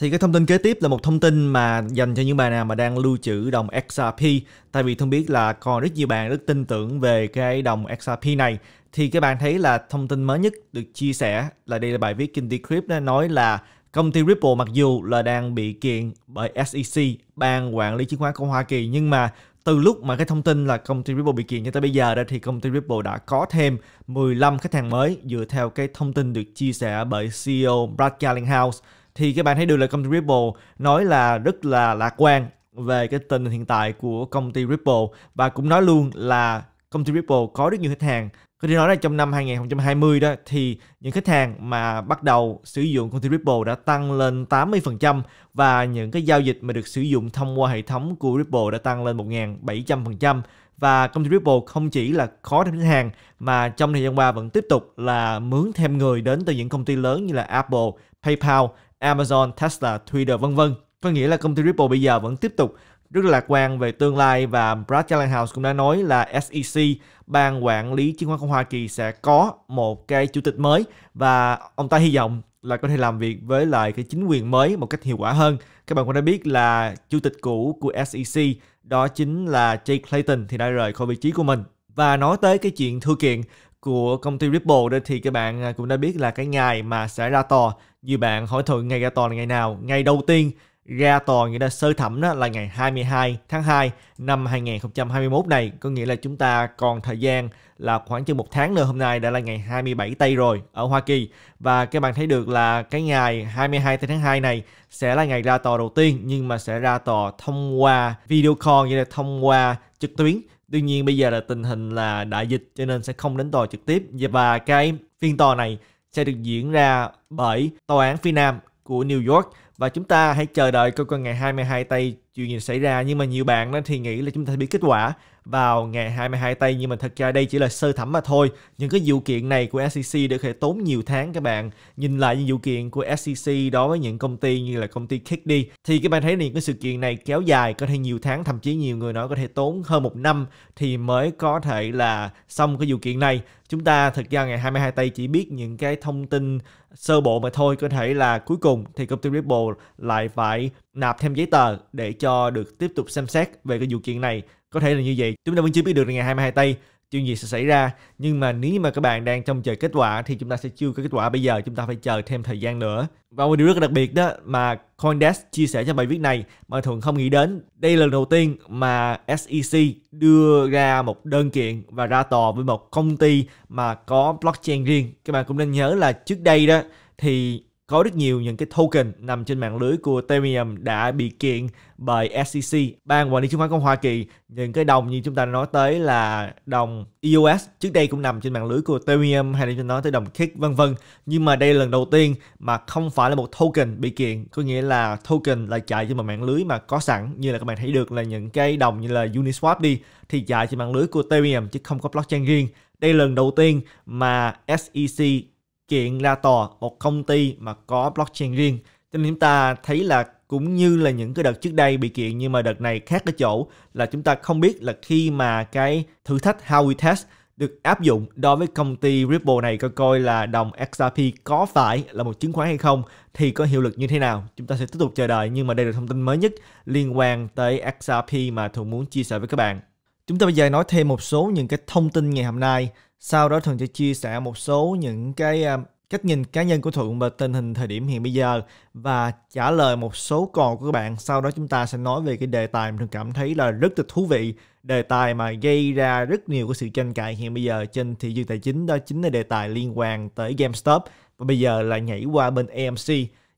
Thì cái thông tin kế tiếp là một thông tin mà dành cho những bạn nào mà đang lưu trữ đồng XRP. Tại vì thông biết là còn rất nhiều bạn rất tin tưởng về cái đồng XRP này. Thì các bạn thấy là thông tin mới nhất được chia sẻ là đây là bài viết Kinh Decrypt nó nói là Công ty Ripple mặc dù là đang bị kiện bởi SEC, Ban Quản lý Chứng khoán của Hoa Kỳ nhưng mà từ lúc mà cái thông tin là công ty Ripple bị kiện cho tới bây giờ đó thì công ty Ripple đã có thêm 15 khách hàng mới dựa theo cái thông tin được chia sẻ bởi CEO Brad Garlinghouse thì các bạn thấy được là công ty Ripple nói là rất là lạc quan về cái tình hiện tại của công ty Ripple và cũng nói luôn là công ty Ripple có rất nhiều khách hàng có thể nói là trong năm 2020 đó thì những khách hàng mà bắt đầu sử dụng công ty Ripple đã tăng lên 80% và những cái giao dịch mà được sử dụng thông qua hệ thống của Ripple đã tăng lên 1.700% và công ty Ripple không chỉ là khó thêm khách hàng mà trong thời gian qua vẫn tiếp tục là mướn thêm người đến từ những công ty lớn như là Apple, PayPal Amazon, Tesla, Twitter vân vân. Có nghĩa là công ty Ripple bây giờ vẫn tiếp tục rất lạc quan về tương lai và Brad Gallagher cũng đã nói là SEC, ban quản lý chứng khoán của Hoa Kỳ sẽ có một cái chủ tịch mới và ông ta hy vọng là có thể làm việc với lại cái chính quyền mới một cách hiệu quả hơn. Các bạn cũng đã biết là chủ tịch cũ của SEC đó chính là Jay Clayton thì đã rời khỏi vị trí của mình. Và nói tới cái chuyện thư kiện của công ty Ripple đó thì các bạn cũng đã biết là cái ngày mà sẽ ra tòa như bạn hỏi thường ngày ra tòa là ngày nào? Ngày đầu tiên ra tòa nghĩa là sơ thẩm đó là ngày 22 tháng 2 năm 2021 này có nghĩa là chúng ta còn thời gian là khoảng chừng một tháng nữa hôm nay đã là ngày 27 tây rồi ở Hoa Kỳ và các bạn thấy được là cái ngày 22 tháng 2 này sẽ là ngày ra tòa đầu tiên nhưng mà sẽ ra tòa thông qua video call nghĩa là thông qua trực tuyến tuy nhiên bây giờ là tình hình là đại dịch cho nên sẽ không đến tòa trực tiếp và cái phiên tòa này sẽ được diễn ra bởi Tòa án phía Nam của New York và chúng ta hãy chờ đợi coi coi ngày 22 tây chuyện gì xảy ra nhưng mà nhiều bạn đó thì nghĩ là chúng ta sẽ biết kết quả vào ngày 22 tây nhưng mà thật ra đây chỉ là sơ thẩm mà thôi những cái vụ kiện này của SEC đã thể tốn nhiều tháng các bạn nhìn lại những vụ kiện của SEC đối với những công ty như là công ty Kick đi thì các bạn thấy những cái sự kiện này kéo dài có thể nhiều tháng thậm chí nhiều người nói có thể tốn hơn một năm thì mới có thể là xong cái vụ kiện này chúng ta thực ra ngày 22 tây chỉ biết những cái thông tin sơ bộ mà thôi có thể là cuối cùng thì công ty Ripple lại phải nạp thêm giấy tờ để cho được tiếp tục xem xét về cái vụ kiện này. Có thể là như vậy. Chúng ta vẫn chưa biết được ngày 22 tây chuyện gì sẽ xảy ra nhưng mà nếu mà các bạn đang trong chờ kết quả thì chúng ta sẽ chưa có kết quả bây giờ chúng ta phải chờ thêm thời gian nữa và một điều rất là đặc biệt đó mà CoinDesk chia sẻ trong bài viết này mà thường không nghĩ đến đây là lần đầu tiên mà SEC đưa ra một đơn kiện và ra tòa với một công ty mà có blockchain riêng các bạn cũng nên nhớ là trước đây đó thì có rất nhiều những cái token nằm trên mạng lưới của Ethereum đã bị kiện bởi SEC, Ban Quản lý Chứng khoán Cộng Hoa Kỳ. Những cái đồng như chúng ta nói tới là đồng EOS trước đây cũng nằm trên mạng lưới của Ethereum hay là chúng ta nói tới đồng KIC vân vân. Nhưng mà đây là lần đầu tiên mà không phải là một token bị kiện, có nghĩa là token là chạy trên một mạng lưới mà có sẵn như là các bạn thấy được là những cái đồng như là Uniswap đi thì chạy trên mạng lưới của Ethereum chứ không có blockchain riêng. Đây là lần đầu tiên mà SEC kiện ra tòa một công ty mà có blockchain riêng cho nên chúng ta thấy là cũng như là những cái đợt trước đây bị kiện nhưng mà đợt này khác ở chỗ là chúng ta không biết là khi mà cái thử thách how we test được áp dụng đối với công ty Ripple này coi coi là đồng XRP có phải là một chứng khoán hay không thì có hiệu lực như thế nào. Chúng ta sẽ tiếp tục chờ đợi nhưng mà đây là thông tin mới nhất liên quan tới XRP mà Thuận muốn chia sẻ với các bạn. Chúng ta bây giờ nói thêm một số những cái thông tin ngày hôm nay. Sau đó Thuận sẽ chia sẻ một số những cái à, cách nhìn cá nhân của Thuận về tình hình thời điểm hiện bây giờ và trả lời một số còn của các bạn. Sau đó chúng ta sẽ nói về cái đề tài mà Thuận cảm thấy là rất là thú vị. Đề tài mà gây ra rất nhiều cái sự tranh cãi hiện bây giờ trên thị trường tài chính đó chính là đề tài liên quan tới GameStop. Và bây giờ là nhảy qua bên AMC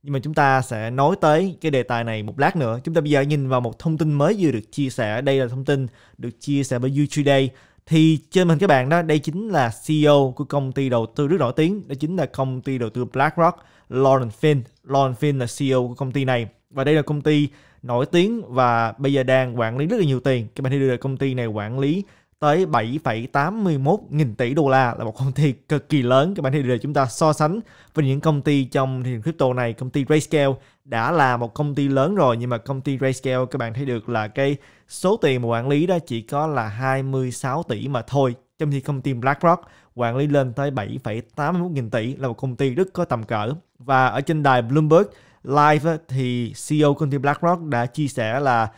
nhưng mà chúng ta sẽ nói tới cái đề tài này một lát nữa chúng ta bây giờ nhìn vào một thông tin mới vừa được chia sẻ đây là thông tin được chia sẻ bởi YouTube YouToday thì trên mình các bạn đó đây chính là CEO của công ty đầu tư rất nổi tiếng đó chính là công ty đầu tư BlackRock Lauren Finn Lauren Finn là CEO của công ty này và đây là công ty nổi tiếng và bây giờ đang quản lý rất là nhiều tiền các bạn thấy được công ty này quản lý tới 7,81 nghìn tỷ đô la là một công ty cực kỳ lớn. Các bạn thấy được chúng ta so sánh với những công ty trong thị trường crypto này, công ty RayScale đã là một công ty lớn rồi nhưng mà công ty RayScale các bạn thấy được là cái số tiền mà quản lý đó chỉ có là 26 tỷ mà thôi. Trong khi công ty BlackRock quản lý lên tới 7,81 nghìn tỷ là một công ty rất có tầm cỡ. Và ở trên đài Bloomberg Live thì CEO công ty BlackRock đã chia sẻ là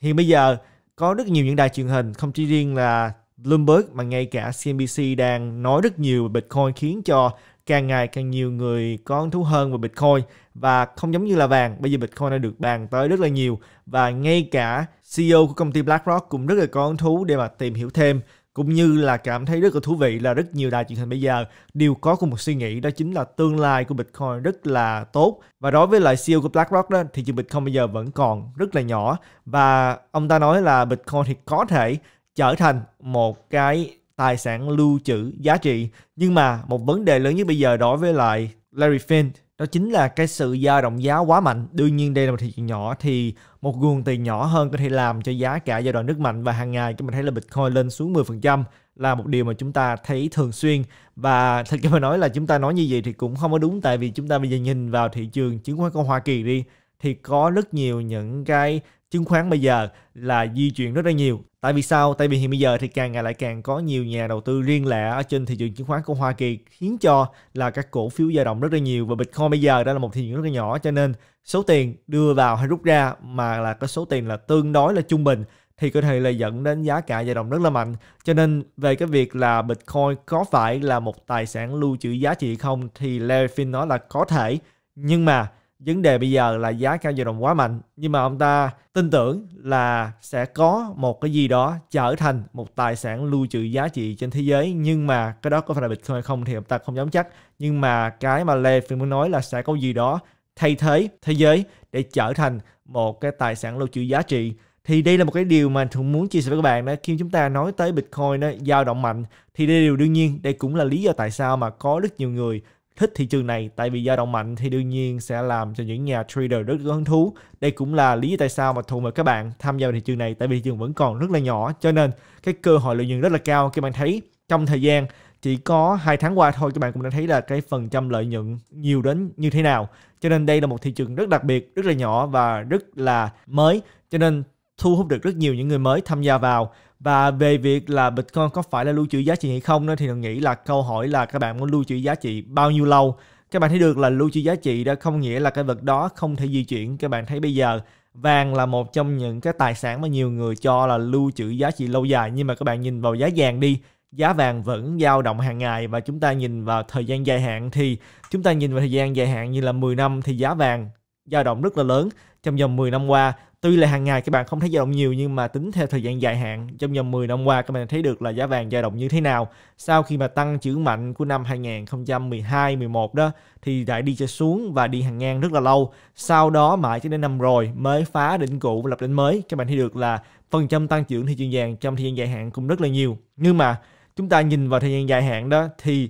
hiện bây giờ có rất nhiều những đài truyền hình không chỉ riêng là Bloomberg mà ngay cả CNBC đang nói rất nhiều về Bitcoin khiến cho càng ngày càng nhiều người có hứng thú hơn về Bitcoin và không giống như là vàng, bây giờ Bitcoin đã được bàn tới rất là nhiều và ngay cả CEO của công ty BlackRock cũng rất là có hứng thú để mà tìm hiểu thêm cũng như là cảm thấy rất là thú vị là rất nhiều đài truyền hình bây giờ đều có cùng một suy nghĩ đó chính là tương lai của Bitcoin rất là tốt và đối với lại CEO của BlackRock đó thì thị Bitcoin bây giờ vẫn còn rất là nhỏ và ông ta nói là Bitcoin thì có thể trở thành một cái tài sản lưu trữ giá trị nhưng mà một vấn đề lớn nhất bây giờ đối với lại Larry Fink đó chính là cái sự dao động giá quá mạnh đương nhiên đây là một thị trường nhỏ thì một nguồn tiền nhỏ hơn có thể làm cho giá cả giai đoạn rất mạnh và hàng ngày chúng mình thấy là bitcoin lên xuống 10% là một điều mà chúng ta thấy thường xuyên và thật ra mà nói là chúng ta nói như vậy thì cũng không có đúng tại vì chúng ta bây giờ nhìn vào thị trường chứng khoán của Hoa Kỳ đi thì có rất nhiều những cái chứng khoán bây giờ là di chuyển rất là nhiều. Tại vì sao? Tại vì hiện bây giờ thì càng ngày lại càng có nhiều nhà đầu tư riêng lẻ ở trên thị trường chứng khoán của Hoa Kỳ khiến cho là các cổ phiếu dao động rất là nhiều và Bitcoin bây giờ đã là một thị trường rất là nhỏ cho nên số tiền đưa vào hay rút ra mà là cái số tiền là tương đối là trung bình thì có thể là dẫn đến giá cả dao động rất là mạnh. Cho nên về cái việc là Bitcoin có phải là một tài sản lưu trữ giá trị không thì Larry Fink nói là có thể nhưng mà vấn đề bây giờ là giá cao dao động quá mạnh nhưng mà ông ta tin tưởng là sẽ có một cái gì đó trở thành một tài sản lưu trữ giá trị trên thế giới nhưng mà cái đó có phải là bitcoin hay không thì ông ta không dám chắc nhưng mà cái mà lê phi muốn nói là sẽ có gì đó thay thế thế giới để trở thành một cái tài sản lưu trữ giá trị thì đây là một cái điều mà thường muốn chia sẻ với các bạn đó khi chúng ta nói tới bitcoin nó dao động mạnh thì đây điều đương nhiên đây cũng là lý do tại sao mà có rất nhiều người thích thị trường này tại vì dao động mạnh thì đương nhiên sẽ làm cho những nhà trader rất hứng thú. Đây cũng là lý do tại sao mà Thu mời các bạn tham gia vào thị trường này tại vì thị trường vẫn còn rất là nhỏ cho nên cái cơ hội lợi nhuận rất là cao. Các bạn thấy trong thời gian chỉ có hai tháng qua thôi các bạn cũng đã thấy là cái phần trăm lợi nhuận nhiều đến như thế nào. Cho nên đây là một thị trường rất đặc biệt, rất là nhỏ và rất là mới. Cho nên thu hút được rất nhiều những người mới tham gia vào và về việc là Bitcoin có phải là lưu trữ giá trị hay không thì mình nghĩ là câu hỏi là các bạn muốn lưu trữ giá trị bao nhiêu lâu các bạn thấy được là lưu trữ giá trị đó không nghĩa là cái vật đó không thể di chuyển các bạn thấy bây giờ vàng là một trong những cái tài sản mà nhiều người cho là lưu trữ giá trị lâu dài nhưng mà các bạn nhìn vào giá vàng đi giá vàng vẫn dao động hàng ngày và chúng ta nhìn vào thời gian dài hạn thì chúng ta nhìn vào thời gian dài hạn như là 10 năm thì giá vàng dao động rất là lớn trong vòng 10 năm qua tuy là hàng ngày các bạn không thấy dao động nhiều nhưng mà tính theo thời gian dài hạn trong vòng 10 năm qua các bạn thấy được là giá vàng dao động như thế nào sau khi mà tăng trưởng mạnh của năm 2012 11 đó thì lại đi cho xuống và đi hàng ngang rất là lâu sau đó mãi cho đến năm rồi mới phá đỉnh cũ và lập đỉnh mới các bạn thấy được là phần trăm tăng trưởng thị trường vàng trong thời gian dài hạn cũng rất là nhiều nhưng mà chúng ta nhìn vào thời gian dài hạn đó thì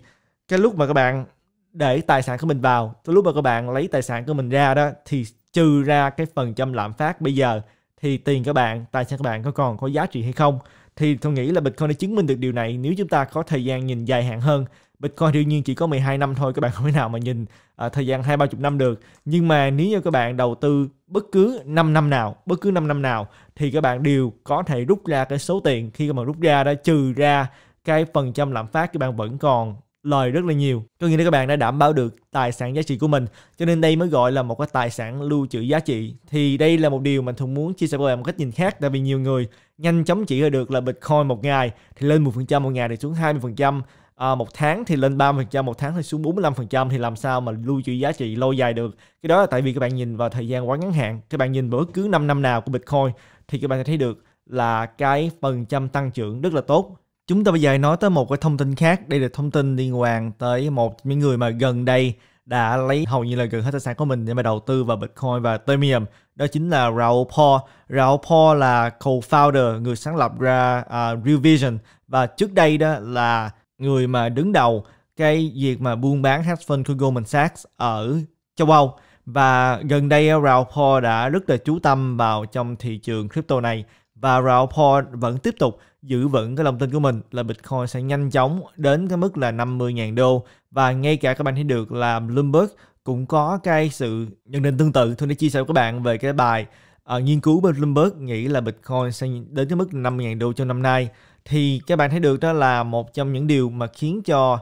cái lúc mà các bạn để tài sản của mình vào cái lúc mà các bạn lấy tài sản của mình ra đó thì trừ ra cái phần trăm lạm phát bây giờ thì tiền các bạn, tài sản các bạn có còn có giá trị hay không? Thì tôi nghĩ là Bitcoin đã chứng minh được điều này nếu chúng ta có thời gian nhìn dài hạn hơn. Bitcoin đương nhiên chỉ có 12 năm thôi các bạn không thể nào mà nhìn à, thời gian hai ba chục năm được. Nhưng mà nếu như các bạn đầu tư bất cứ 5 năm nào, bất cứ 5 năm nào thì các bạn đều có thể rút ra cái số tiền khi các bạn rút ra đã trừ ra cái phần trăm lạm phát các bạn vẫn còn lời rất là nhiều có nghĩa là các bạn đã đảm bảo được tài sản giá trị của mình cho nên đây mới gọi là một cái tài sản lưu trữ giá trị thì đây là một điều mình thường muốn chia sẻ với bạn một cách nhìn khác tại vì nhiều người nhanh chóng chỉ ra được là bitcoin một ngày thì lên một phần trăm một ngày thì xuống 20% À, một tháng thì lên 30%, một tháng thì xuống 45% thì làm sao mà lưu trữ giá trị lâu dài được. Cái đó là tại vì các bạn nhìn vào thời gian quá ngắn hạn. Các bạn nhìn vào bất cứ 5 năm nào của Bitcoin thì các bạn sẽ thấy được là cái phần trăm tăng trưởng rất là tốt Chúng ta bây giờ nói tới một cái thông tin khác, đây là thông tin liên quan tới một những người mà gần đây đã lấy hầu như là gần hết tài sản của mình để mà đầu tư vào Bitcoin và Ethereum. Đó chính là Raoul Paul. Raoul Paul là co-founder, người sáng lập ra uh, Real Vision và trước đây đó là người mà đứng đầu cái việc mà buôn bán hedge fund của Goldman Sachs ở châu Âu và gần đây Raoul Paul đã rất là chú tâm vào trong thị trường crypto này và Raoul Paul vẫn tiếp tục giữ vững cái lòng tin của mình là Bitcoin sẽ nhanh chóng đến cái mức là 50.000 đô và ngay cả các bạn thấy được là Bloomberg cũng có cái sự nhận định tương tự tôi đã chia sẻ với các bạn về cái bài uh, nghiên cứu bên Bloomberg nghĩ là Bitcoin sẽ đến cái mức 50 000 đô trong năm nay thì các bạn thấy được đó là một trong những điều mà khiến cho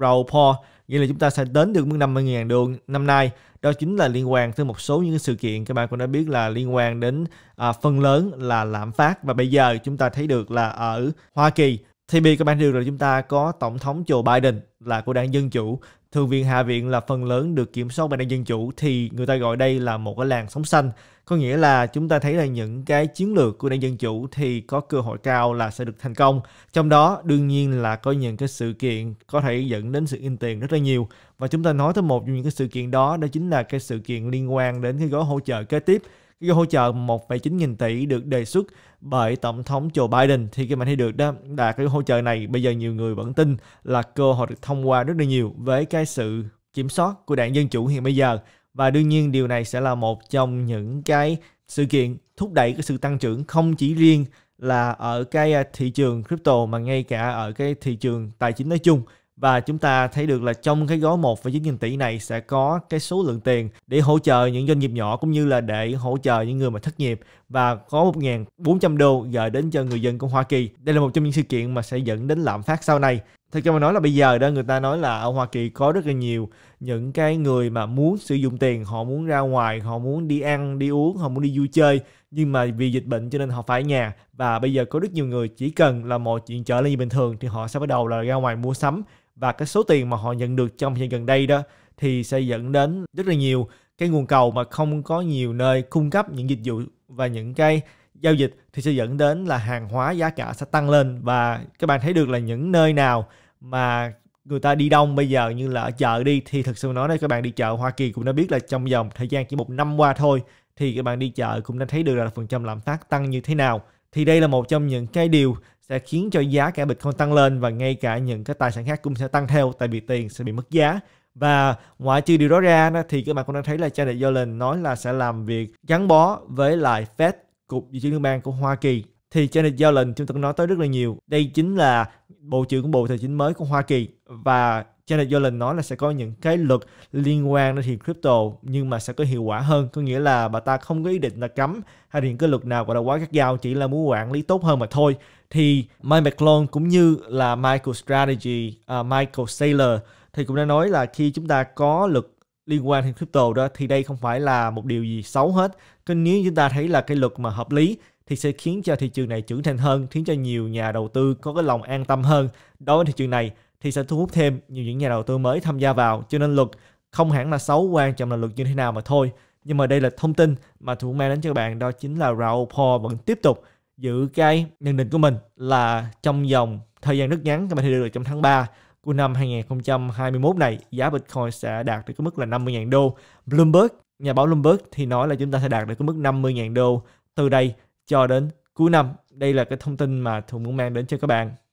Raul Paul nghĩa là chúng ta sẽ đến được mức 50.000 đô năm nay đó chính là liên quan tới một số những sự kiện các bạn cũng đã biết là liên quan đến à, phần lớn là lạm phát và bây giờ chúng ta thấy được là ở Hoa Kỳ thì bị các bạn điều là chúng ta có Tổng thống Joe Biden là của đảng Dân Chủ, Thượng viện Hạ viện là phần lớn được kiểm soát bởi đảng Dân Chủ thì người ta gọi đây là một cái làn sóng xanh. Có nghĩa là chúng ta thấy là những cái chiến lược của đảng Dân Chủ thì có cơ hội cao là sẽ được thành công. Trong đó đương nhiên là có những cái sự kiện có thể dẫn đến sự in tiền rất là nhiều. Và chúng ta nói tới một trong những cái sự kiện đó đó chính là cái sự kiện liên quan đến cái gói hỗ trợ kế tiếp Gói hỗ trợ 1,9 nghìn tỷ được đề xuất bởi Tổng thống Joe Biden thì các bạn thấy được đó là cái hỗ trợ này bây giờ nhiều người vẫn tin là cơ hội được thông qua rất là nhiều với cái sự kiểm soát của đảng Dân Chủ hiện bây giờ và đương nhiên điều này sẽ là một trong những cái sự kiện thúc đẩy cái sự tăng trưởng không chỉ riêng là ở cái à, thị trường crypto mà ngay cả ở cái thị trường tài chính nói chung và chúng ta thấy được là trong cái gói 1,9 tỷ này sẽ có cái số lượng tiền để hỗ trợ những doanh nghiệp nhỏ cũng như là để hỗ trợ những người mà thất nghiệp và có 1.400 đô gửi đến cho người dân của Hoa Kỳ. Đây là một trong những sự kiện mà sẽ dẫn đến lạm phát sau này. Thật ra mà nói là bây giờ đó người ta nói là ở Hoa Kỳ có rất là nhiều những cái người mà muốn sử dụng tiền, họ muốn ra ngoài, họ muốn đi ăn, đi uống, họ muốn đi vui chơi nhưng mà vì dịch bệnh cho nên họ phải ở nhà và bây giờ có rất nhiều người chỉ cần là một chuyện trở lên như bình thường thì họ sẽ bắt đầu là ra ngoài mua sắm và cái số tiền mà họ nhận được trong thời gian gần đây đó thì sẽ dẫn đến rất là nhiều cái nguồn cầu mà không có nhiều nơi cung cấp những dịch vụ và những cái giao dịch thì sẽ dẫn đến là hàng hóa giá cả sẽ tăng lên và các bạn thấy được là những nơi nào mà người ta đi đông bây giờ như là ở chợ đi thì thực sự nói đây các bạn đi chợ Hoa Kỳ cũng đã biết là trong vòng thời gian chỉ một năm qua thôi thì các bạn đi chợ cũng đã thấy được là phần trăm lạm phát tăng như thế nào thì đây là một trong những cái điều sẽ khiến cho giá cả Bitcoin tăng lên và ngay cả những cái tài sản khác cũng sẽ tăng theo tại vì tiền sẽ bị mất giá và ngoại trừ điều đó ra thì các bạn cũng đang thấy là Janet Yellen nói là sẽ làm việc gắn bó với lại Fed cục dự trữ liên bang của Hoa Kỳ thì Janet Yellen chúng ta cũng nói tới rất là nhiều đây chính là Bộ trưởng của Bộ Tài chính mới của Hoa Kỳ và Janet Yellen nói là sẽ có những cái luật liên quan đến thị crypto nhưng mà sẽ có hiệu quả hơn. Có nghĩa là bà ta không có ý định là cấm hay những cái luật nào gọi là quá gắt gao chỉ là muốn quản lý tốt hơn mà thôi. Thì Mike McClone cũng như là Michael Strategy, uh, Michael Saylor thì cũng đã nói là khi chúng ta có luật liên quan đến crypto đó thì đây không phải là một điều gì xấu hết. Cứ nếu chúng ta thấy là cái luật mà hợp lý thì sẽ khiến cho thị trường này trưởng thành hơn, khiến cho nhiều nhà đầu tư có cái lòng an tâm hơn đối với thị trường này thì sẽ thu hút thêm nhiều những nhà đầu tư mới tham gia vào. Cho nên luật không hẳn là xấu, quan trọng là luật như thế nào mà thôi. Nhưng mà đây là thông tin mà thủ mang đến cho các bạn đó chính là Raoul Paul vẫn tiếp tục giữ cái nhận định của mình là trong dòng thời gian rất ngắn các bạn thấy được trong tháng 3 của năm 2021 này giá Bitcoin sẽ đạt được cái mức là 50.000 đô. Bloomberg, nhà báo Bloomberg thì nói là chúng ta sẽ đạt được cái mức 50.000 đô từ đây cho đến cuối năm. Đây là cái thông tin mà thùng muốn mang đến cho các bạn.